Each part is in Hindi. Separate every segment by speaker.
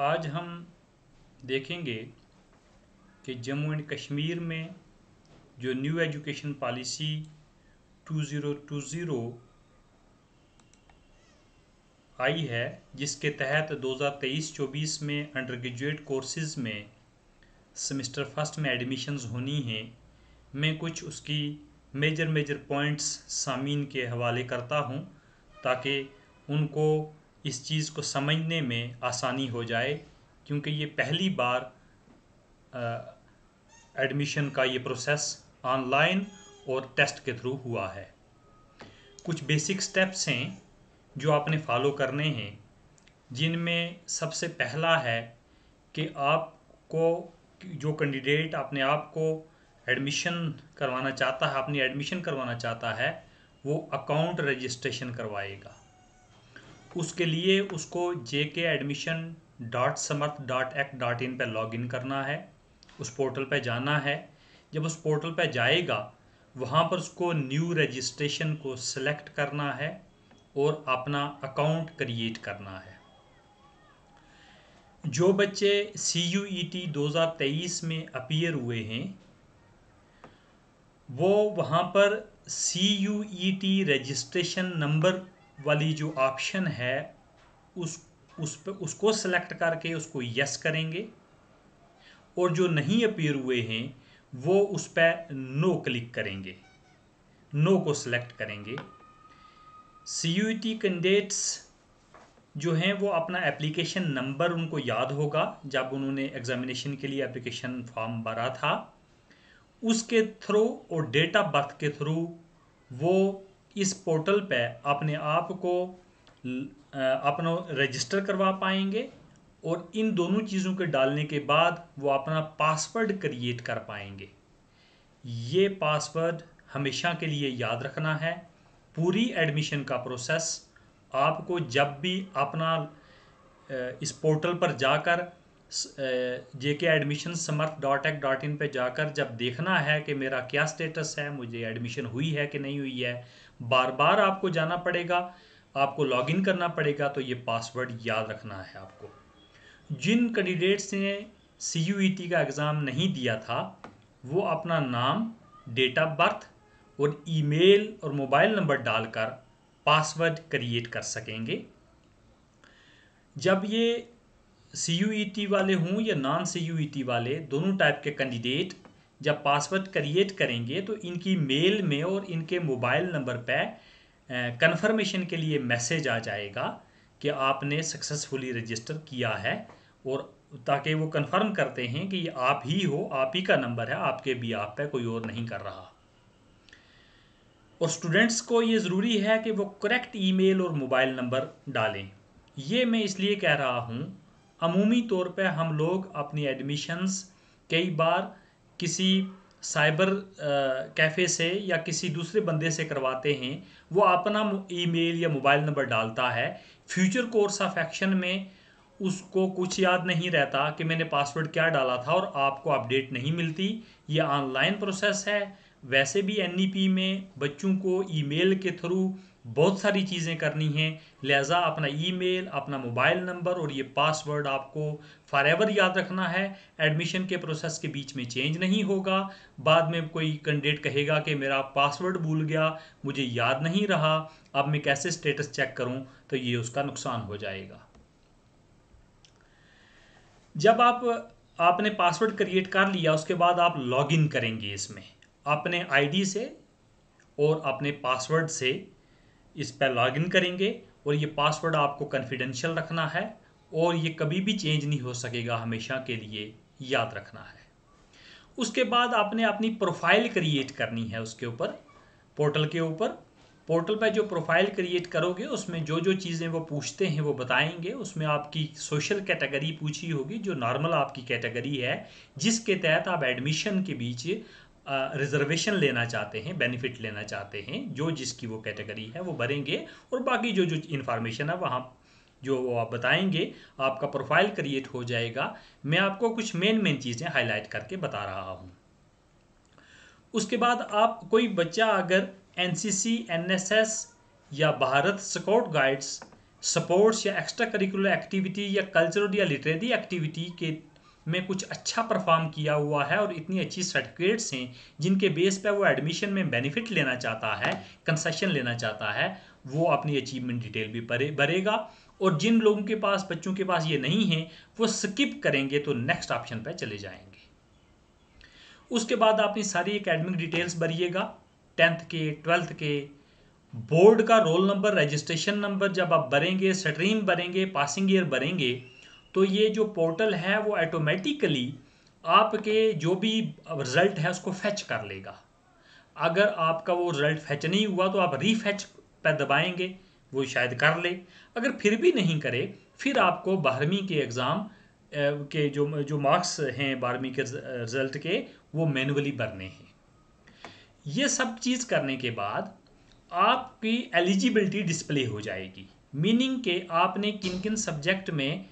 Speaker 1: आज हम देखेंगे कि जम्मू एंड कश्मीर में जो न्यू एजुकेशन पॉलिसी 2020 आई है जिसके तहत 2023-24 में अंडर ग्रेजुएट कोर्सेज़ में सेमेस्टर फर्स्ट में एडमिशन्स होनी हैं मैं कुछ उसकी मेजर मेजर पॉइंट्स सामीन के हवाले करता हूं ताकि उनको इस चीज़ को समझने में आसानी हो जाए क्योंकि ये पहली बार एडमिशन का ये प्रोसेस ऑनलाइन और टेस्ट के थ्रू हुआ है कुछ बेसिक स्टेप्स हैं जो आपने फॉलो करने हैं जिनमें सबसे पहला है कि आपको जो कैंडिडेट अपने आप को एडमिशन करवाना चाहता है अपनी एडमिशन करवाना चाहता है वो अकाउंट रजिस्ट्रेशन करवाएगा उसके लिए उसको J K admission dot Samarth dot ac dot in पर लॉग इन करना है उस पोर्टल पर जाना है जब उस पोर्टल पर जाएगा वहाँ पर उसको न्यू रजिस्ट्रेशन को सिलेक्ट करना है और अपना अकाउंट क्रिएट करना है जो बच्चे सी यू ई टी दो हज़ार तेईस में अपीयर हुए हैं वो वहाँ पर C U E T registration number वाली जो ऑप्शन है उस उस पर उसको सेलेक्ट करके उसको यस करेंगे और जो नहीं अपीयर हुए हैं वो उस पर नो क्लिक करेंगे नो को सेलेक्ट करेंगे सी यू टी कैंडिडेट्स जो हैं वो अपना एप्लीकेशन नंबर उनको याद होगा जब उन्होंने एग्ज़ामिनेशन के लिए एप्लीकेशन फॉर्म भरा था उसके थ्रू और डेट ऑफ बर्थ के थ्रू वो इस पोर्टल पे अपने आप को अपना रजिस्टर करवा पाएंगे और इन दोनों चीज़ों के डालने के बाद वो अपना पासवर्ड क्रिएट कर पाएंगे ये पासवर्ड हमेशा के लिए याद रखना है पूरी एडमिशन का प्रोसेस आपको जब भी अपना इस पोर्टल पर जाकर J K admission Samarth dot ac dot in पर जाकर जब देखना है कि मेरा क्या स्टेटस है मुझे एडमिशन हुई है कि नहीं हुई है बार बार आपको जाना पड़ेगा आपको लॉगिन करना पड़ेगा तो ये पासवर्ड याद रखना है आपको जिन कैंडिडेट्स ने सी e का एग्ज़ाम नहीं दिया था वो अपना नाम डेट ऑफ बर्थ और ईमेल और मोबाइल नंबर डालकर पासवर्ड क्रिएट कर सकेंगे जब ये सी e वाले हों या नॉन सी e वाले दोनों टाइप के कैंडिडेट जब पासवर्ड क्रिएट करेंगे तो इनकी मेल में और इनके मोबाइल नंबर पर कन्फर्मेशन के लिए मैसेज आ जाएगा कि आपने सक्सेसफुली रजिस्टर किया है और ताकि वो कंफर्म करते हैं कि ये आप ही हो आप ही का नंबर है आपके भी आप पे कोई और नहीं कर रहा और स्टूडेंट्स को ये ज़रूरी है कि वो करेक्ट ईमेल और मोबाइल नंबर डालें ये मैं इसलिए कह रहा हूँ अमूमी तौर पे हम लोग अपनी एडमिशन्स कई बार किसी साइबर कैफ़े से या किसी दूसरे बंदे से करवाते हैं वो अपना ईमेल या मोबाइल नंबर डालता है फ्यूचर कोर्स ऑफ एक्शन में उसको कुछ याद नहीं रहता कि मैंने पासवर्ड क्या डाला था और आपको अपडेट नहीं मिलती ये ऑनलाइन प्रोसेस है वैसे भी एन में बच्चों को ईमेल के थ्रू बहुत सारी चीज़ें करनी हैं लिहाजा अपना ईमेल अपना मोबाइल नंबर और ये पासवर्ड आपको फॉर एवर याद रखना है एडमिशन के प्रोसेस के बीच में चेंज नहीं होगा बाद में कोई कैंडिडेट कहेगा कि मेरा पासवर्ड भूल गया मुझे याद नहीं रहा अब मैं कैसे स्टेटस चेक करूं तो ये उसका नुकसान हो जाएगा जब आप आपने पासवर्ड क्रिएट कर लिया उसके बाद आप लॉग करेंगे इसमें अपने आई से और अपने पासवर्ड से इस पर लॉगिन करेंगे और ये पासवर्ड आपको कन्फिडेंशियल रखना है और ये कभी भी चेंज नहीं हो सकेगा हमेशा के लिए याद रखना है उसके बाद आपने अपनी प्रोफाइल क्रिएट करनी है उसके ऊपर पोर्टल के ऊपर पोर्टल पर जो प्रोफाइल क्रिएट करोगे उसमें जो जो चीज़ें वो पूछते हैं वो बताएंगे उसमें आपकी सोशल कैटेगरी पूछी होगी जो नॉर्मल आपकी कैटेगरी है जिसके तहत आप एडमिशन के बीच रिजर्वेशन लेना चाहते हैं बेनिफिट लेना चाहते हैं जो जिसकी वो कैटेगरी है वो भरेंगे और बाकी जो जो इन्फॉर्मेशन है वहाँ जो वो आप बताएंगे आपका प्रोफाइल क्रिएट हो जाएगा मैं आपको कुछ मेन मेन चीज़ें हाईलाइट करके बता रहा हूँ उसके बाद आप कोई बच्चा अगर एन सी या भारत स्काउट गाइड्स स्पोर्ट्स या एक्स्ट्रा करिकुलर एक्टिविटी या कल्चरल या लिटरेरी एक्टिविटी के મે કુછ અચ્છા પરફોર્મ કિયા હુઆ હૈ ઓર ઇતની અચ્છી સર્ટિફિકેટ્સ હે જિનકે બેસ પે વો એડમિશન મે બેનિફિટ લેના ચાહતા હૈ કન્સેશન લેના ચાહતા હૈ વો અપની અચીવમેન્ટ ડિટેલ ભી ભરે ભरेगा ઓર જિન લોગો કે પાસ બચ્ચો કે પાસ યે નહીં હૈ વો સ્કીપ કરેંગે તો નેક્સ્ટ ઓપ્શન પે ચલે જાયેંગે ઉસકે બાદ આપની સારી એકેડેમિક ડિટેલ્સ ભરીએગા 10th કે 12th કે બોર્ડ કા રોલ નંબર રજિસ્ટ્રેશન નંબર જબ આપ ભરેંગે સ્ટ્રીમ ભરેંગે પાસિંગ યર ભરેંગે तो ये जो पोर्टल है वो ऑटोमेटिकली आपके जो भी रिज़ल्ट है उसको फैच कर लेगा अगर आपका वो रिज़ल्ट फैच नहीं हुआ तो आप रीफैच पर दबाएंगे वो शायद कर ले अगर फिर भी नहीं करे फिर आपको बारहवीं के एग्ज़ाम के जो जो मार्क्स हैं बारहवीं के रिज़ल्ट के वो मैनुअली भरने हैं ये सब चीज़ करने के बाद आपकी एलिजिबिलिटी डिस्प्ले हो जाएगी मीनिंग के आपने किन किन सब्जेक्ट में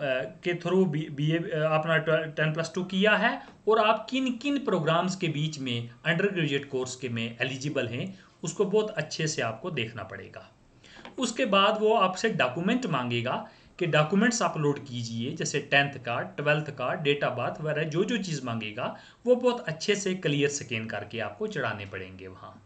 Speaker 1: के थ्रू बी ए अपना टेन प्लस टू किया है और आप किन किन प्रोग्राम्स के बीच में अंडर ग्रेजुएट कोर्स के में एलिजिबल हैं उसको बहुत अच्छे से आपको देखना पड़ेगा उसके बाद वो आपसे डॉक्यूमेंट मांगेगा कि डॉक्यूमेंट्स अपलोड कीजिए जैसे टेंथ का ट्वेल्थ का डेट ऑफ बर्थ वगैरह जो जो चीज़ मांगेगा वो बहुत अच्छे से क्लियर स्कैन करके आपको चढ़ाने पड़ेंगे वहाँ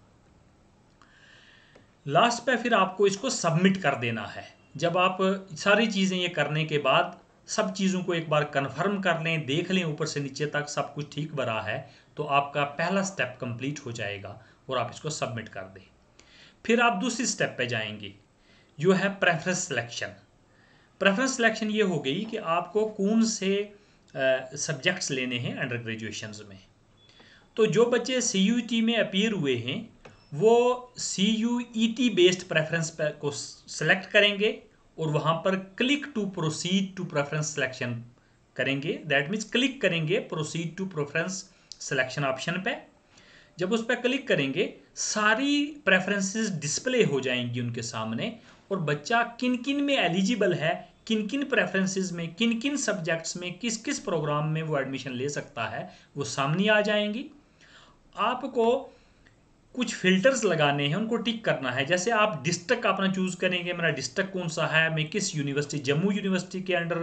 Speaker 1: लास्ट पे फिर आपको इसको सबमिट कर देना है जब आप सारी चीज़ें ये करने के बाद सब चीज़ों को एक बार कन्फर्म कर लें देख लें ऊपर से नीचे तक सब कुछ ठीक भरा है तो आपका पहला स्टेप कंप्लीट हो जाएगा और आप इसको सबमिट कर दें फिर आप दूसरी स्टेप पे जाएंगे जो है प्रेफरेंस सिलेक्शन प्रेफरेंस सिलेक्शन ये हो गई कि आपको कौन से सब्जेक्ट्स लेने हैं अंडर ग्रेजुएशन में तो जो बच्चे सी में अपीयर हुए हैं वो C U E T based preference को सिलेक्ट करेंगे और वहाँ पर click to proceed to preference selection करेंगे दैट मीन्स क्लिक करेंगे proceed to preference selection option पे जब उस पर क्लिक करेंगे सारी प्रेफरेंसेस डिस्प्ले हो जाएंगी उनके सामने और बच्चा किन किन में एलिजिबल है किन किन प्रेफरेंसेस में किन किन सब्जेक्ट्स में किस किस प्रोग्राम में वो एडमिशन ले सकता है वो सामने आ जाएंगी आपको कुछ फिल्टर्स लगाने हैं उनको टिक करना है जैसे आप डिस्ट्रिक्ट अपना चूज़ करेंगे मेरा डिस्ट्रिक्ट कौन सा है मैं किस यूनिवर्सिटी जम्मू यूनिवर्सिटी के अंडर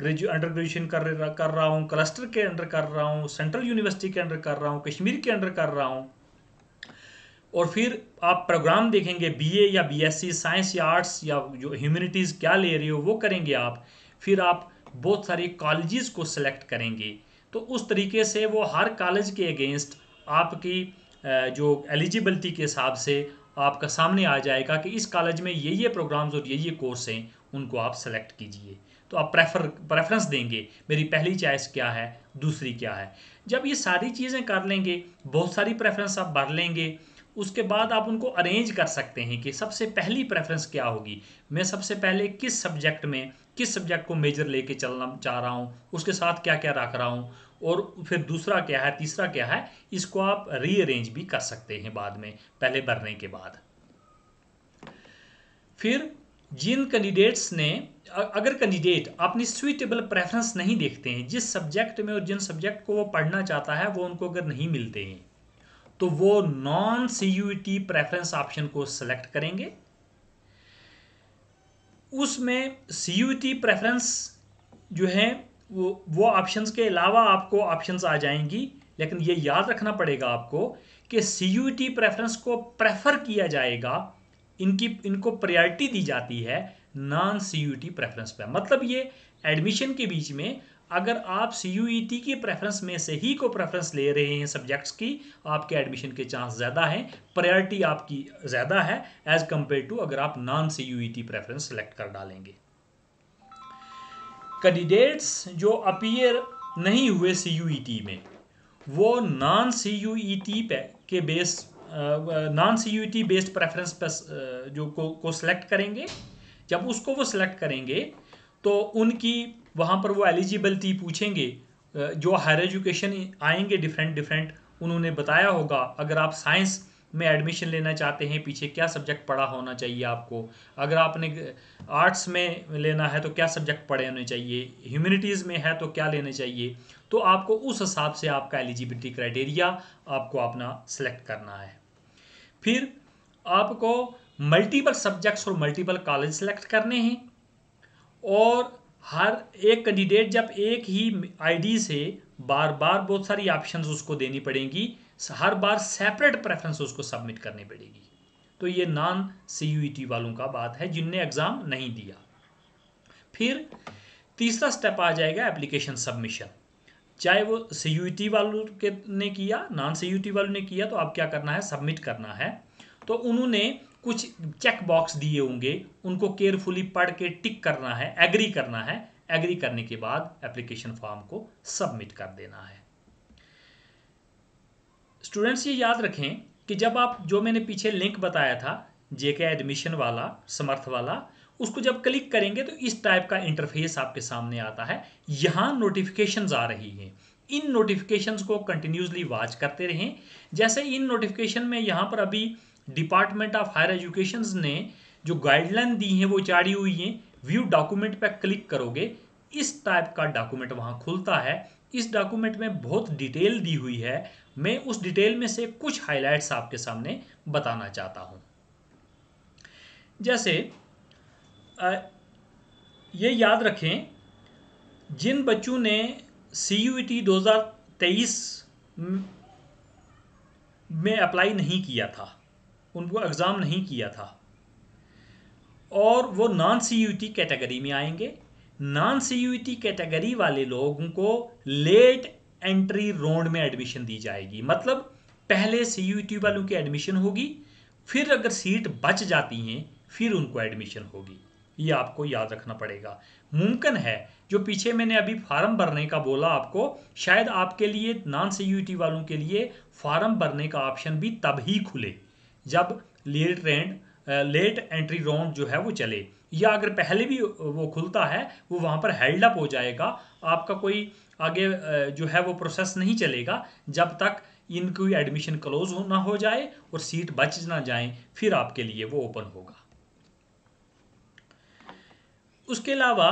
Speaker 1: ग्रेजु अंडर ग्रेजुएशन कर कर रहा हूँ क्लस्टर के अंडर कर रहा हूँ सेंट्रल यूनिवर्सिटी के अंडर कर रहा हूँ कश्मीर के अंडर कर रहा हूँ और फिर आप प्रोग्राम देखेंगे बीए या बीएससी साइंस या आर्ट्स या जो ह्यूमिनिटीज़ क्या ले रहे हो वो करेंगे आप फिर आप बहुत सारे कॉलेजेस को सिलेक्ट करेंगे तो उस तरीके से वो हर कॉलेज के अगेंस्ट आपकी जो एलिजिबलिटी के हिसाब से आपका सामने आ जाएगा कि इस कॉलेज में ये ये प्रोग्राम्स और ये ये कोर्स हैं उनको आप सेलेक्ट कीजिए तो आप प्रेफर प्रेफरेंस देंगे मेरी पहली चॉइस क्या है दूसरी क्या है जब ये सारी चीज़ें कर लेंगे बहुत सारी प्रेफरेंस आप भर लेंगे उसके बाद आप उनको अरेंज कर सकते हैं कि सबसे पहली प्रेफरेंस क्या होगी मैं सबसे पहले किस सब्जेक्ट में किस सब्जेक्ट को मेजर लेके चलना चाह रहा हूँ उसके साथ क्या क्या रख रहा हूँ और फिर दूसरा क्या है तीसरा क्या है इसको आप रीअरेंज भी कर सकते हैं बाद में पहले भरने के बाद फिर जिन कैंडिडेट्स ने अगर कैंडिडेट अपनी स्वीटेबल प्रेफरेंस नहीं देखते हैं जिस सब्जेक्ट में और जिन सब्जेक्ट को वो पढ़ना चाहता है वो उनको अगर नहीं मिलते हैं तो वो non C U T preference option को सिलेक्ट करेंगे उसमें सी यू टी प्रेफरेंस जो है वो वो ऑप्शंस के अलावा आपको ऑप्शंस आ जाएंगी लेकिन ये याद रखना पड़ेगा आपको कि सी यू टी प्रेफरेंस को प्रेफर किया जाएगा इनकी इनको प्रायोरिटी दी जाती है non C U T preference पर मतलब ये एडमिशन के बीच में अगर आप सी यू ई टी की प्रेफरेंस में से ही को प्रेफरेंस ले रहे हैं सब्जेक्ट्स की आपके एडमिशन के चांस ज़्यादा हैं प्रायोरिटी आपकी ज़्यादा है एज़ कम्पेयर टू अगर आप non C U E T preference select कर डालेंगे कैंडिडेट्स जो अपीयर नहीं हुए सी e में वो नॉन सी यू के base non C U based preference पे जो को को सिलेक्ट करेंगे जब उसको वो सिलेक्ट करेंगे तो उनकी वहाँ पर वो एलिजिबिलिटी पूछेंगे जो हायर एजुकेशन आएंगे डिफरेंट डिफरेंट उन्होंने बताया होगा अगर आप साइंस में एडमिशन लेना चाहते हैं पीछे क्या सब्जेक्ट पढ़ा होना चाहिए आपको अगर आपने आर्ट्स में लेना है तो क्या सब्जेक्ट पढ़े होने चाहिए ह्यूमिनिटीज में है तो क्या लेने चाहिए तो आपको उस हिसाब से आपका एलिजिबिलिटी क्राइटेरिया आपको अपना सेलेक्ट करना है फिर आपको मल्टीपल सब्जेक्ट्स और मल्टीपल कॉलेज सेलेक्ट करने हैं और हर एक कैंडिडेट जब एक ही आईडी से बार बार बहुत सारी ऑप्शंस उसको देनी पड़ेंगी हर बार सेपरेट प्रेफरेंस उसको सबमिट करनी पड़ेगी तो ये नॉन सी e वालों का बात है जिनने एग्ज़ाम नहीं दिया फिर तीसरा स्टेप आ जाएगा एप्लीकेशन सबमिशन चाहे वो सी यू e वालों के ने किया नॉन सी e वालों ने किया तो अब क्या करना है सबमिट करना है तो उन्होंने कुछ चेक बॉक्स दिए होंगे उनको केयरफुली पढ़ के टिक करना है एग्री करना है एग्री करने के बाद एप्लीकेशन फॉर्म को सबमिट कर देना है स्टूडेंट्स ये याद रखें कि जब आप जो मैंने पीछे लिंक बताया था जेके एडमिशन वाला समर्थ वाला उसको जब क्लिक करेंगे तो इस टाइप का इंटरफेस आपके सामने आता है यहाँ नोटिफिकेशंस आ रही हैं इन नोटिफिकेशंस को कंटिन्यूसली वॉच करते रहें जैसे इन नोटिफिकेशन में यहाँ पर अभी डिपार्टमेंट ऑफ हायर एजुकेशन ने जो गाइडलाइन दी हैं वो जारी हुई हैं व्यू डॉक्यूमेंट पर क्लिक करोगे इस टाइप का डॉक्यूमेंट वहाँ खुलता है इस डॉक्यूमेंट में बहुत डिटेल दी हुई है मैं उस डिटेल में से कुछ हाइलाइट्स आपके सामने बताना चाहता हूँ जैसे ये याद रखें जिन बच्चों ने सी यू टी दो हज़ार तेईस में अप्लाई नहीं किया था उनको एग्ज़ाम नहीं किया था और वो non C U T category में आएंगे non C U T category वाले लोगों को लेट एंट्री राउंड में एडमिशन दी जाएगी मतलब पहले सी यू वालों की एडमिशन होगी फिर अगर सीट बच जाती हैं फिर उनको एडमिशन होगी ये आपको याद रखना पड़ेगा मुमकिन है जो पीछे मैंने अभी फार्म भरने का बोला आपको शायद आपके लिए नॉन सी वालों के लिए फार्म भरने का ऑप्शन भी तब ही खुले जब लेट रेंड लेट एंट्री राउंड जो है वो चले या अगर पहले भी वो खुलता है वो वहाँ पर हेल्ड अप हो जाएगा आपका कोई आगे जो है वो प्रोसेस नहीं चलेगा जब तक इनकी एडमिशन क्लोज ना हो जाए और सीट बच ना जाए फिर आपके लिए वो ओपन होगा उसके अलावा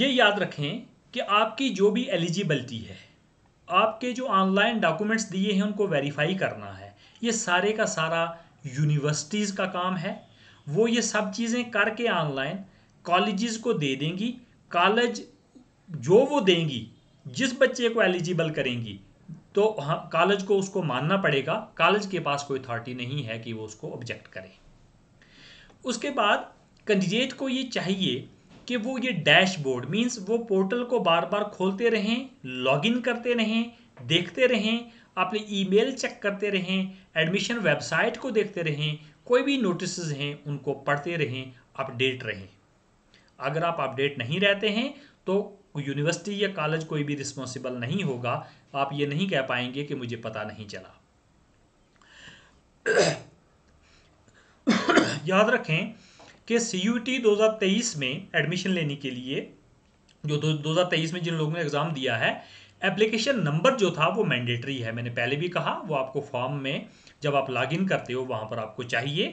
Speaker 1: ये याद रखें कि आपकी जो भी एलिजिबिलिटी है आपके जो ऑनलाइन डॉक्यूमेंट्स दिए हैं उनको वेरीफाई करना है ये सारे का सारा यूनिवर्सिटीज़ का काम है वो ये सब चीज़ें करके ऑनलाइन कॉलेजेस को दे देंगी कॉलेज जो वो देंगी जिस बच्चे को एलिजिबल करेंगी तो हाँ कॉलेज को उसको मानना पड़ेगा कॉलेज के पास कोई अथॉरिटी नहीं है कि वो उसको ऑब्जेक्ट करे उसके बाद कैंडिडेट को ये चाहिए कि वो ये डैशबोर्ड मींस वो पोर्टल को बार बार खोलते रहें लॉगिन करते रहें देखते रहें अपने ईमेल चेक करते रहें एडमिशन वेबसाइट को देखते रहें कोई भी नोटिस हैं उनको पढ़ते रहें अपडेट रहें अगर आप अपडेट नहीं रहते हैं तो यूनिवर्सिटी या कॉलेज कोई भी रिस्पॉन्सिबल नहीं होगा आप ये नहीं कह पाएंगे कि मुझे पता नहीं चला याद रखें कि सी यू टी दो हज़ार तेईस में एडमिशन लेने के लिए जो दो दो हज़ार तेईस में जिन लोगों ने एग्ज़ाम दिया है एप्लीकेशन नंबर जो था वो मैंडेटरी है मैंने पहले भी कहा वो आपको फॉर्म में जब आप लॉगिन करते हो वहाँ पर आपको चाहिए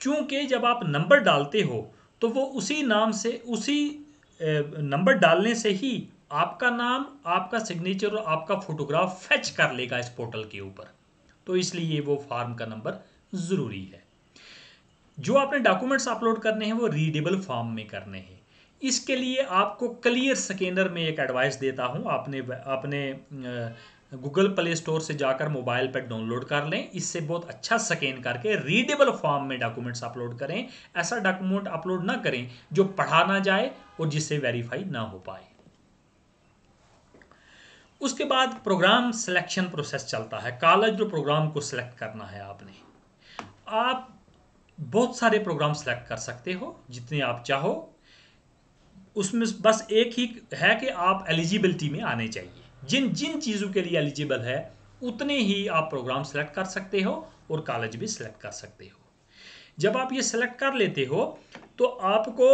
Speaker 1: क्योंकि जब आप नंबर डालते हो तो वो उसी नाम से उसी नंबर डालने से ही आपका नाम आपका सिग्नेचर और आपका फोटोग्राफ फेच कर लेगा इस पोर्टल के ऊपर तो इसलिए वो फॉर्म का नंबर ज़रूरी है जो आपने डॉक्यूमेंट्स अपलोड करने हैं वो रीडेबल फॉर्म में करने हैं इसके लिए आपको क्लियर स्कैनर में एक एडवाइस देता हूं आपने आपने गूगल प्ले स्टोर से जाकर मोबाइल पर डाउनलोड कर लें इससे बहुत अच्छा स्कैन करके रीडेबल फॉर्म में डॉक्यूमेंट्स अपलोड करें ऐसा डॉक्यूमेंट अपलोड ना करें जो पढ़ा ना जाए और जिससे वेरीफाई ना हो पाए उसके बाद प्रोग्राम सिलेक्शन प्रोसेस चलता है कॉलेज जो प्रोग्राम को सिलेक्ट करना है आपने आप बहुत सारे प्रोग्राम सिलेक्ट कर सकते हो जितने आप चाहो उसमें बस एक ही है कि आप एलिजिबिलिटी में आने चाहिए जिन जिन चीज़ों के लिए एलिजिबल है उतने ही आप प्रोग्राम सेलेक्ट कर सकते हो और कॉलेज भी सिलेक्ट कर सकते हो जब आप ये सिलेक्ट कर लेते हो तो आपको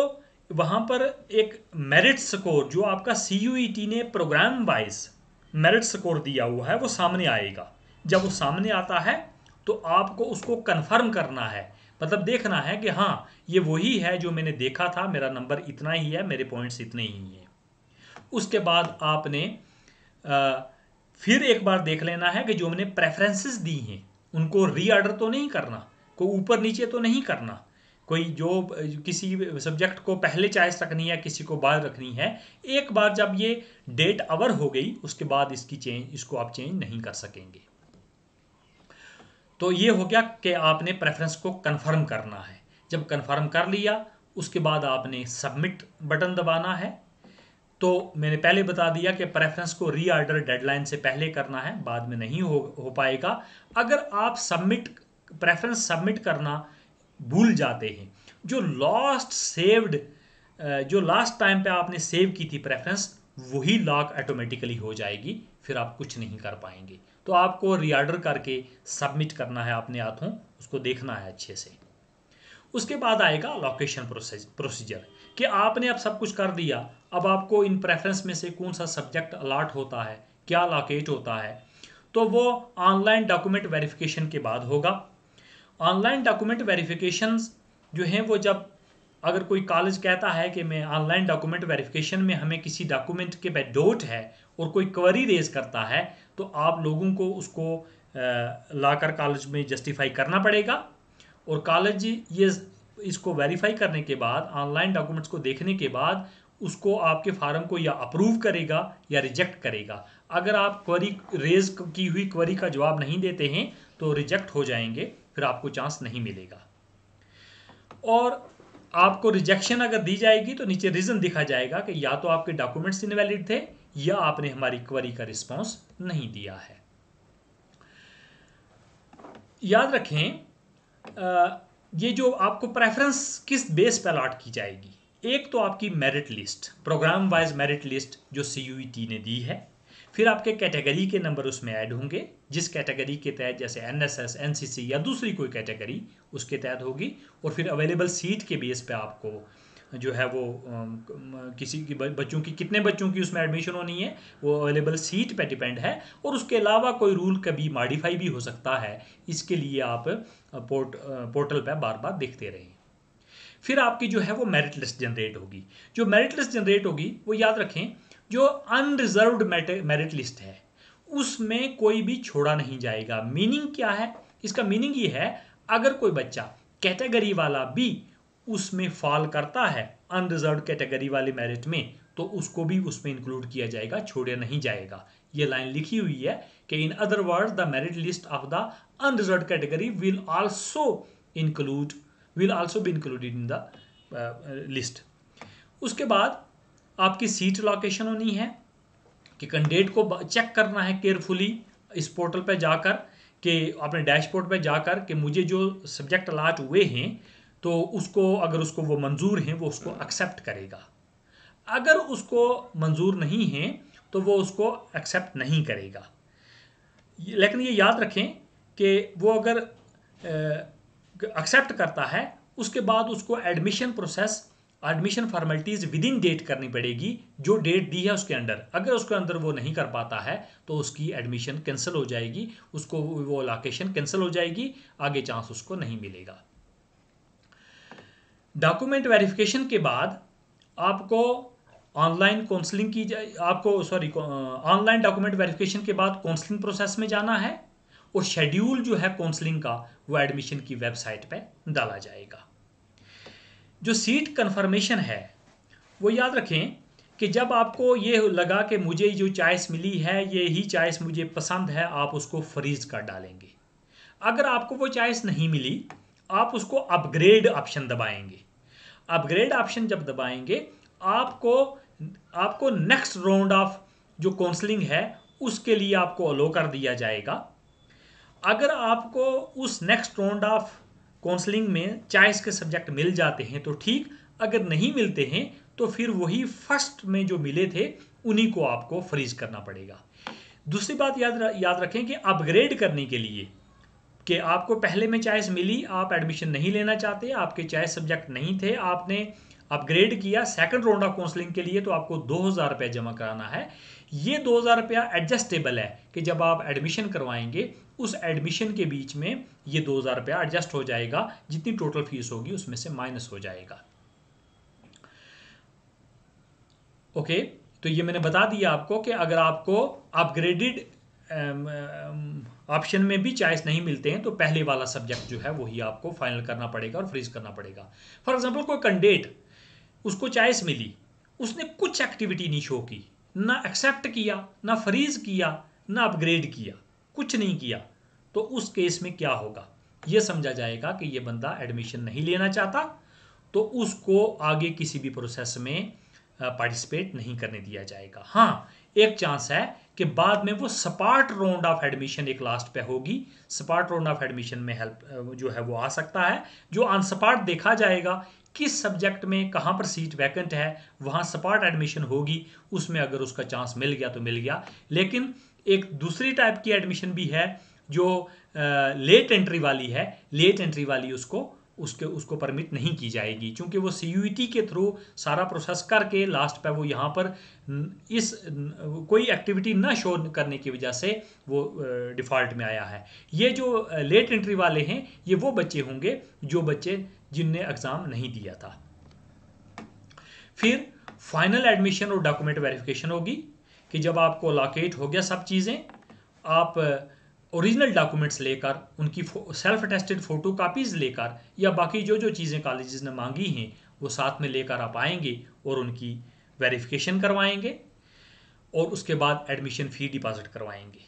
Speaker 1: वहाँ पर एक मेरिट स्कोर जो आपका सी e ने प्रोग्राम वाइज मेरिट स्कोर दिया हुआ है वो सामने आएगा जब वो सामने आता है तो आपको उसको कन्फर्म करना है मतलब देखना है कि हाँ ये वही है जो मैंने देखा था मेरा नंबर इतना ही है मेरे पॉइंट्स इतने ही हैं उसके बाद आपने फिर एक बार देख लेना है कि जो हमने प्रेफरेंसेस दी हैं उनको रीऑर्डर तो नहीं करना कोई ऊपर नीचे तो नहीं करना कोई जो किसी सब्जेक्ट को पहले चॉइस रखनी है किसी को बाद रखनी है एक बार जब ये डेट अवर हो गई उसके बाद इसकी चेंज इसको आप चेंज नहीं कर सकेंगे तो ये हो गया कि आपने प्रेफरेंस को कन्फर्म करना है जब कन्फर्म कर लिया उसके बाद आपने सबमिट बटन दबाना है तो मैंने पहले बता दिया कि प्रेफरेंस को रीआर्डर डेडलाइन से पहले करना है बाद में नहीं हो हो पाएगा अगर आप सबमिट प्रेफरेंस सबमिट करना भूल जाते हैं जो लास्ट सेव्ड जो लास्ट टाइम पे आपने सेव की थी प्रेफरेंस वही लॉक ऑटोमेटिकली हो जाएगी फिर आप कुछ नहीं कर पाएंगे तो आपको रीआर्डर करके सबमिट करना है अपने हाथों उसको देखना है अच्छे से उसके बाद आएगा लोकेशन प्रोसेस प्रोसीजर कि आपने अब सब कुछ कर दिया अब आपको इन प्रेफरेंस में से कौन सा सब्जेक्ट अलाट होता है क्या लाकेट होता है तो वो ऑनलाइन डॉक्यूमेंट वेरिफिकेशन के बाद होगा ऑनलाइन डॉक्यूमेंट वेरिफिकेशन जो है वो जब अगर कोई कॉलेज कहता है कि मैं ऑनलाइन डॉक्यूमेंट वेरिफिकेशन में हमें किसी डॉक्यूमेंट के बाद डोट है और कोई क्वरी रेज करता है तो आप लोगों को उसको लाकर कॉलेज में जस्टिफाई करना पड़ेगा और कॉलेज ये इसको वेरीफाई करने के बाद ऑनलाइन डॉक्यूमेंट्स को देखने के बाद उसको आपके फार्म को या अप्रूव करेगा या रिजेक्ट करेगा अगर आप क्वेरी रेज की हुई क्वेरी का जवाब नहीं देते हैं तो रिजेक्ट हो जाएंगे फिर आपको चांस नहीं मिलेगा और आपको रिजेक्शन अगर दी जाएगी तो नीचे रीज़न दिखा जाएगा कि या तो आपके डॉक्यूमेंट्स इनवैलिड थे या आपने हमारी क्वेरी का रिस्पॉन्स नहीं दिया है याद रखें ये जो आपको प्रेफरेंस किस बेस पर अलाट की जाएगी एक तो आपकी merit list programme wise merit list जो सी e ने दी है फिर आपके कैटेगरी के नंबर उसमें ऐड होंगे जिस कैटेगरी के तहत जैसे एन एनसीसी या दूसरी कोई कैटेगरी उसके तहत होगी और फिर अवेलेबल सीट के बेस पे आपको जो है वो किसी की बच्चों की कितने बच्चों की उसमें एडमिशन होनी है वो अवेलेबल सीट पे डिपेंड है और उसके अलावा कोई रूल कभी मॉडिफाई भी हो सकता है इसके लिए आप पोर्ट पोर्टल पर बार बार देखते रहें फिर आपकी जो है वो मेरिट लिस्ट जनरेट होगी जो मेरिट लिस्ट जनरेट होगी वो याद रखें जो अनरिजर्व मेरिट लिस्ट है उसमें कोई भी छोड़ा नहीं जाएगा मीनिंग क्या है इसका मीनिंग ये है अगर कोई बच्चा कैटेगरी वाला भी उसमें फॉल करता है अनरिजर्व कैटेगरी वाले मेरिट में तो उसको भी उसमें इंक्लूड किया जाएगा छोड़े नहीं जाएगा ये लाइन लिखी हुई है कि in other word the merit list of the unreserve category will also include will also be included in the list उसके बाद आपकी सीट लोकेशन होनी है कि कैंडिडेट को चेक करना है केयरफुली इस पोर्टल पर जाकर कि अपने डैशबोर्ड पर जाकर कि मुझे जो सब्जेक्ट अलाट हुए हैं तो उसको अगर उसको वो मंजूर हैं वो उसको एक्सेप्ट करेगा अगर उसको मंजूर नहीं है तो वो उसको एक्सेप्ट नहीं करेगा लेकिन ये याद रखें कि वो अगर एक्सेप्ट करता है उसके बाद उसको admission process admission formalities within date करनी पड़ेगी जो डेट दी है उसके अंडर अगर उसके अंदर वो नहीं कर पाता है तो उसकी एडमिशन कैंसिल हो जाएगी उसको वो लोकेशन कैंसिल हो जाएगी आगे चांस उसको नहीं मिलेगा डॉक्यूमेंट वेरिफिकेशन के बाद आपको ऑनलाइन काउंसलिंग की जाए आपको सॉरी ऑनलाइन डॉक्यूमेंट वेरिफिकेशन के बाद काउंसलिंग प्रोसेस में जाना है और शेड्यूल जो है काउंसलिंग का वो एडमिशन की वेबसाइट पे डाला जाएगा जो सीट कंफर्मेशन है वो याद रखें कि जब आपको ये लगा कि मुझे जो चॉइस मिली है ये ही चॉइस मुझे पसंद है आप उसको फ्रीज कर डालेंगे अगर आपको वो चॉइस नहीं मिली आप उसको अपग्रेड ऑप्शन दबाएंगे अपग्रेड ऑप्शन जब दबाएंगे आपको आपको नेक्स्ट राउंड ऑफ जो काउंसलिंग है उसके लिए आपको अलो कर दिया जाएगा अगर आपको उस नेक्स्ट राउंड ऑफ काउंसलिंग में चॉइस के सब्जेक्ट मिल जाते हैं तो ठीक अगर नहीं मिलते हैं तो फिर वही फर्स्ट में जो मिले थे उन्हीं को आपको फ्रीज करना पड़ेगा दूसरी बात याद याद रखें कि अपग्रेड करने के लिए कि आपको पहले में चॉइस मिली आप एडमिशन नहीं लेना चाहते आपके चॉइस सब्जेक्ट नहीं थे आपने अपग्रेड किया सेकंड राउंड ऑफ काउंसलिंग के लिए तो आपको दो हज़ार रुपये जमा कराना है ये दो हज़ार रुपया एडजस्टेबल है कि जब आप एडमिशन करवाएंगे उस एडमिशन के बीच में ये दो हज़ार रुपया एडजस्ट हो जाएगा जितनी टोटल फीस होगी उसमें से माइनस हो जाएगा ओके तो ये मैंने बता दिया आपको कि अगर आपको अपग्रेडिड ऑप्शन um, um, में भी चॉइस नहीं मिलते हैं तो पहले वाला सब्जेक्ट जो है वही आपको फाइनल करना पड़ेगा और फ्रीज करना पड़ेगा फॉर एग्जाम्पल कोई कैंडिडेट उसको चॉइस मिली उसने कुछ एक्टिविटी नहीं शो की ना एक्सेप्ट किया ना फ्रीज किया ना अपग्रेड किया कुछ नहीं किया तो उस केस में क्या होगा यह समझा जाएगा कि यह बंदा एडमिशन नहीं लेना चाहता तो उसको आगे किसी भी प्रोसेस में पार्टिसिपेट नहीं करने दिया जाएगा हाँ एक चांस है कि बाद में वो स्पार्ट राउंड ऑफ एडमिशन एक लास्ट पे होगी स्पार्ट राउंड ऑफ एडमिशन में हेल्प जो है वो आ सकता है जो अनस्पार्ट देखा जाएगा किस सब्जेक्ट में कहाँ पर सीट वैकेंट है वहाँ स्पॉट एडमिशन होगी उसमें अगर उसका चांस मिल गया तो मिल गया लेकिन एक दूसरी टाइप की एडमिशन भी है जो लेट एंट्री वाली है लेट एंट्री वाली उसको उसके उसको परमिट नहीं की जाएगी क्योंकि वो सी e के थ्रू सारा प्रोसेस करके लास्ट पर वो यहाँ पर इस कोई एक्टिविटी ना शो करने की वजह से वो डिफ़ॉल्ट में आया है ये जो लेट एंट्री वाले हैं ये वो बच्चे होंगे जो बच्चे जिनने एग्ज़ाम नहीं दिया था फिर फाइनल एडमिशन और डॉक्यूमेंट वेरिफिकेशन होगी कि जब आपको लॉकेट हो गया सब चीज़ें आप ओरिजिनल डॉक्यूमेंट्स लेकर उनकी सेल्फ अटेस्टेड फ़ोटो कापीज़ लेकर या बाकी जो जो चीज़ें कॉलेज ने मांगी हैं वो साथ में लेकर आप आएंगे और उनकी वेरिफिकेशन करवाएंगे और उसके बाद एडमिशन फ़ी डिपॉज़िट करवाएंगे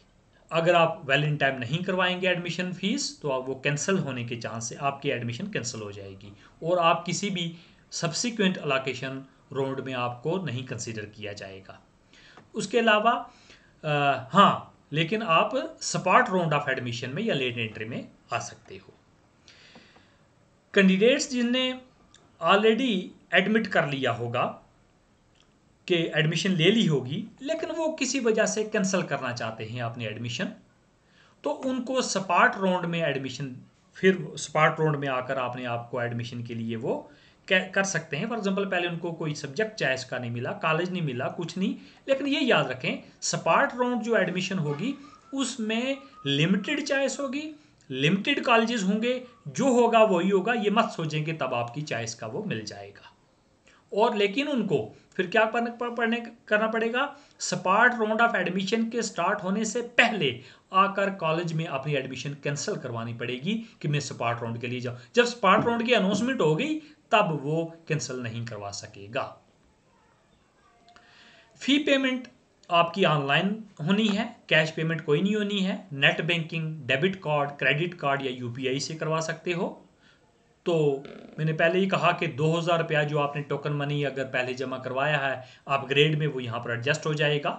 Speaker 1: अगर आप वेल इन टाइम नहीं करवाएंगे एडमिशन फ़ीस तो आप वो कैंसिल होने के चांस से आपकी एडमिशन कैंसिल हो जाएगी और आप किसी भी सब्सिक्वेंट अलाकेशन राउंड में आपको नहीं कंसिडर किया जाएगा उसके अलावा हाँ लेकिन आप सपाट राउंड ऑफ एडमिशन में या लेट एंट्री में आ सकते हो कैंडिडेट्स जिनने ऑलरेडी एडमिट कर लिया होगा कि एडमिशन ले ली होगी लेकिन वो किसी वजह से कैंसिल करना चाहते हैं अपनी एडमिशन तो उनको सपाट राउंड में एडमिशन फिर सपाट राउंड में आकर आपने आपको एडमिशन के लिए वो कर सकते हैं फॉर एग्जाम्पल पहले उनको कोई सब्जेक्ट चाइस का नहीं मिला कॉलेज नहीं मिला कुछ नहीं लेकिन ये याद रखें स्पार्ट राउंड जो एडमिशन होगी उसमें लिमिटेड चॉइस होगी लिमिटेड कॉलेजेस होंगे जो होगा वही होगा ये मत सोचें कि तब आपकी चॉइस का वो मिल जाएगा और लेकिन उनको फिर क्या पढ़ने करना पड़ेगा स्पार्ट राउंड ऑफ एडमिशन के स्टार्ट होने से पहले आकर कॉलेज में अपनी एडमिशन कैंसिल करवानी पड़ेगी कि मैं स्पार्ट राउंड के लिए जाऊँ जब स्पार्ट राउंड की अनाउंसमेंट हो गई तब वो कैंसिल नहीं करवा सकेगा फी पेमेंट आपकी ऑनलाइन होनी है कैश पेमेंट कोई नहीं होनी है net banking debit card credit card या यूपीआई से करवा सकते हो तो मैंने पहले ही कहा कि दो हज़ार रुपया जो आपने टोकन मनी अगर पहले जमा करवाया है अपग्रेड में वो यहाँ पर एडजस्ट हो जाएगा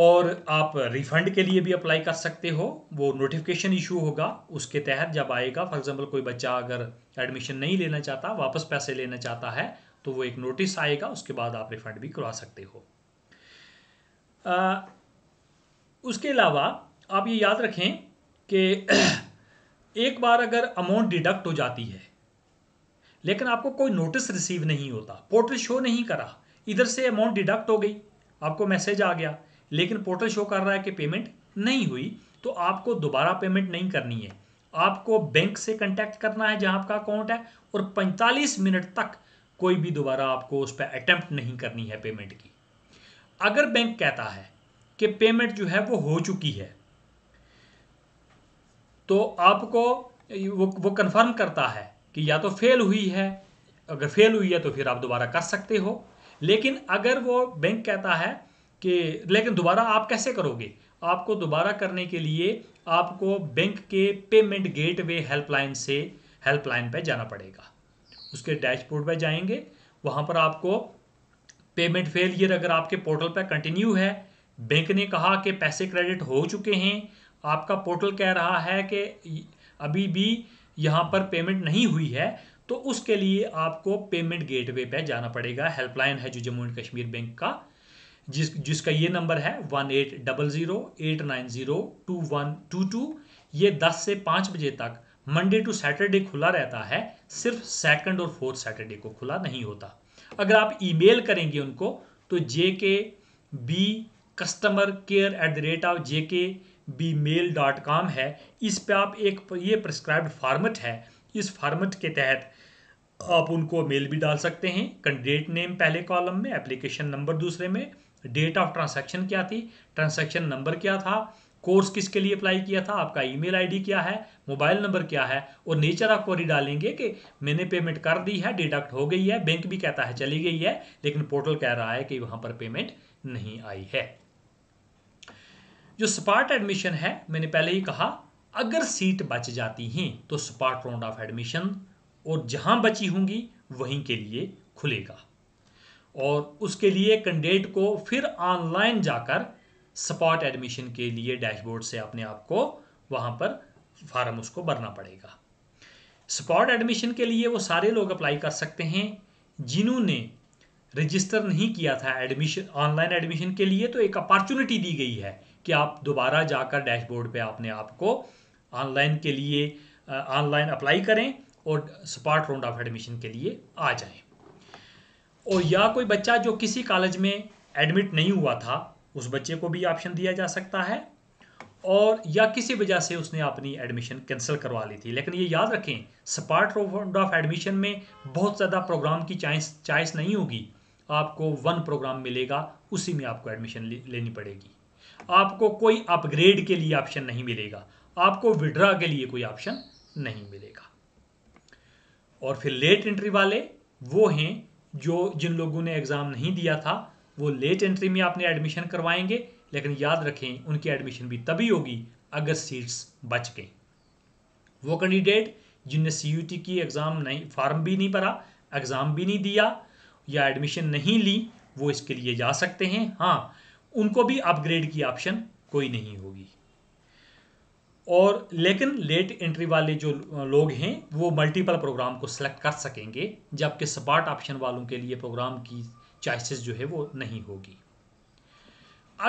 Speaker 1: और आप रिफंड के लिए भी अप्लाई कर सकते हो वो नोटिफिकेशन इशू होगा उसके तहत जब आएगा फॉर एग्जांपल कोई बच्चा अगर एडमिशन नहीं लेना चाहता वापस पैसे लेना चाहता है तो वो एक नोटिस आएगा उसके बाद आप रिफंड भी करवा सकते हो आ, उसके अलावा आप ये याद रखें कि एक बार अगर अमाउंट डिडक्ट हो जाती है लेकिन आपको कोई नोटिस रिसीव नहीं होता पोर्टल शो नहीं करा इधर से अमाउंट डिडक्ट हो गई आपको मैसेज आ गया लेकिन पोर्टल शो कर रहा है कि पेमेंट नहीं हुई तो आपको दोबारा पेमेंट नहीं करनी है आपको बैंक से कंटेक्ट करना है जहां आपका अकाउंट है और 45 मिनट तक कोई भी दोबारा आपको उस पर अटैम्प्ट नहीं करनी है पेमेंट की अगर बैंक कहता है कि पेमेंट जो है वो हो चुकी है तो आपको वो वो कंफर्म करता है कि या तो फेल हुई है अगर फेल हुई है तो फिर आप दोबारा कर सकते हो लेकिन अगर वो बैंक कहता है कि लेकिन दोबारा आप कैसे करोगे आपको दोबारा करने के लिए आपको बैंक के पेमेंट गेटवे हेल्पलाइन से हेल्पलाइन पर जाना पड़ेगा उसके डैशबोर्ड पर जाएंगे वहाँ पर आपको पेमेंट फेलियर अगर आपके पोर्टल पर कंटिन्यू है बैंक ने कहा कि पैसे क्रेडिट हो चुके हैं आपका पोर्टल कह रहा है कि अभी भी यहाँ पर पेमेंट नहीं हुई है तो उसके लिए आपको पेमेंट गेटवे पे जाना पड़ेगा हेल्पलाइन है जो जम्मू एंड कश्मीर बैंक का जिस जिसका ये नंबर है one eight double zero eight nine zero two one two two ये दस से पाँच बजे तक मंडे टू सैटरडे खुला रहता है सिर्फ सेकंड और फोर्थ सैटरडे को खुला नहीं होता अगर आप ईमेल करेंगे उनको तो J K B customer care at the rate of J K B mail dot com है इस पे आप एक ये प्रिस्क्राइब फार्मेट है इस फार्मेट के तहत आप उनको मेल भी डाल सकते हैं कैंडिडेट नेम पहले कॉलम में एप्लीकेशन नंबर दूसरे में डेट ऑफ ट्रांसैक्शन क्या थी ट्रांसैक्शन नंबर क्या था कोर्स किसके लिए अप्लाई किया था आपका ईमेल आईडी क्या है मोबाइल नंबर क्या है और नेचर ऑफ क्वारी डालेंगे कि मैंने पेमेंट कर दी है डिडक्ट हो गई है बैंक भी कहता है चली गई है लेकिन पोर्टल कह रहा है कि वहां पर पेमेंट नहीं आई है जो स्पार्ट एडमिशन है मैंने पहले ही कहा अगर सीट बच जाती हैं तो स्पार्ट राउंड ऑफ एडमिशन और जहां बची होंगी वहीं के लिए खुलेगा और उसके लिए कैंडिडेट को फिर ऑनलाइन जाकर स्पॉट एडमिशन के लिए डैशबोर्ड से अपने आप को वहाँ पर फार्म उसको भरना पड़ेगा स्पॉट एडमिशन के लिए वो सारे लोग अप्लाई कर सकते हैं जिन्होंने रजिस्टर नहीं किया था एडमिशन ऑनलाइन एडमिशन के लिए तो एक अपॉर्चुनिटी दी गई है कि आप दोबारा जाकर डैशबोर्ड पे अपने आप को ऑनलाइन के लिए ऑनलाइन अप्लाई करें और स्पॉट राउंड ऑफ एडमिशन के लिए आ जाएं और या कोई बच्चा जो किसी कॉलेज में एडमिट नहीं हुआ था उस बच्चे को भी ऑप्शन दिया जा सकता है और या किसी वजह से उसने अपनी एडमिशन कैंसिल करवा ली थी लेकिन ये याद रखें स्पार्ट राउंड ऑफ एडमिशन में बहुत ज़्यादा प्रोग्राम की चॉइस चॉइस नहीं होगी आपको वन प्रोग्राम मिलेगा उसी में आपको एडमिशन लेनी पड़ेगी आपको कोई अपग्रेड के लिए ऑप्शन नहीं मिलेगा आपको विड्रा के लिए कोई ऑप्शन नहीं मिलेगा और फिर लेट एंट्री वाले वो हैं जो जिन लोगों ने एग्ज़ाम नहीं दिया था वो लेट एंट्री में आपने एडमिशन करवाएंगे लेकिन याद रखें उनकी एडमिशन भी तभी होगी अगर सीट्स बच गई वो कैंडिडेट जिनने सी की एग्ज़ाम नहीं फार्म भी नहीं भरा एग्ज़ाम भी नहीं दिया या एडमिशन नहीं ली वो इसके लिए जा सकते हैं हाँ उनको भी अपग्रेड की ऑप्शन कोई नहीं होगी और लेकिन लेट एंट्री वाले जो लोग हैं वो मल्टीपल प्रोग्राम को सिलेक्ट कर सकेंगे जबकि स्पार्ट ऑप्शन वालों के लिए प्रोग्राम की चॉइसेस जो है वो नहीं होगी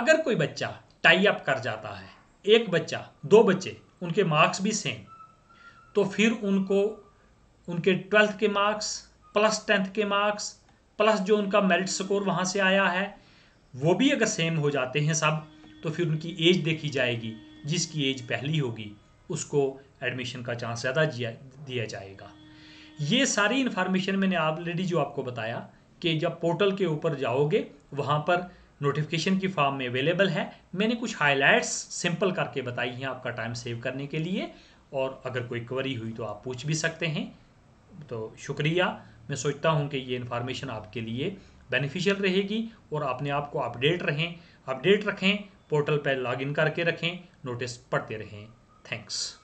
Speaker 1: अगर कोई बच्चा टाई अप कर जाता है एक बच्चा दो बच्चे उनके मार्क्स भी सेम तो फिर उनको उनके ट्वेल्थ के मार्क्स प्लस टेंथ के मार्क्स प्लस जो उनका मेरिट स्कोर वहाँ से आया है वो भी अगर सेम हो जाते हैं सब तो फिर उनकी एज देखी जाएगी जिसकी एज पहली होगी उसको एडमिशन का चांस ज़्यादा दिया जाएगा ये सारी इन्फॉर्मेशन मैंने ऑलरेडी जो आपको बताया कि जब पोर्टल के ऊपर जाओगे वहाँ पर नोटिफिकेशन की फॉर्म में अवेलेबल है मैंने कुछ हाईलाइट्स सिंपल करके बताई हैं आपका टाइम सेव करने के लिए और अगर कोई क्वरी हुई तो आप पूछ भी सकते हैं तो शुक्रिया मैं सोचता हूँ कि ये इन्फॉर्मेशन आपके लिए बेनिफिशियल रहेगी और अपने आप को अपडेट रहें अपडेट रखें पोर्टल पर लॉगिन करके रखें नोटिस पढ़ते रहें थैंक्स